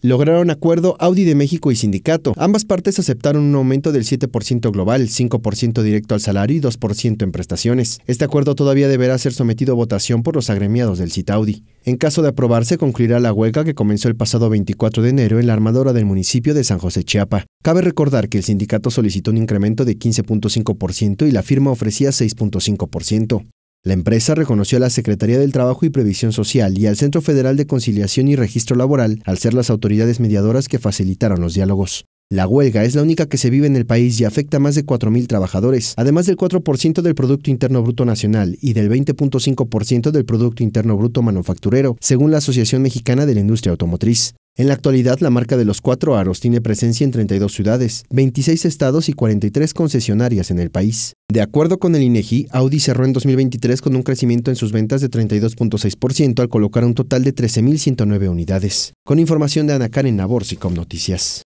Lograron acuerdo Audi de México y sindicato. Ambas partes aceptaron un aumento del 7% global, 5% directo al salario y 2% en prestaciones. Este acuerdo todavía deberá ser sometido a votación por los agremiados del Citaudi. En caso de aprobarse, concluirá la huelga que comenzó el pasado 24 de enero en la armadora del municipio de San José Chiapa. Cabe recordar que el sindicato solicitó un incremento de 15.5% y la firma ofrecía 6.5%. La empresa reconoció a la Secretaría del Trabajo y Previsión Social y al Centro Federal de Conciliación y Registro Laboral al ser las autoridades mediadoras que facilitaron los diálogos. La huelga es la única que se vive en el país y afecta a más de 4.000 trabajadores, además del 4% del Producto Interno Bruto Nacional y del 20.5% del Producto Interno Bruto Manufacturero, según la Asociación Mexicana de la Industria Automotriz. En la actualidad, la marca de los cuatro aros tiene presencia en 32 ciudades, 26 estados y 43 concesionarias en el país. De acuerdo con el INEGI, e Audi cerró en 2023 con un crecimiento en sus ventas de 32.6% al colocar un total de 13.109 unidades. Con información de Ana en Nabor, Noticias.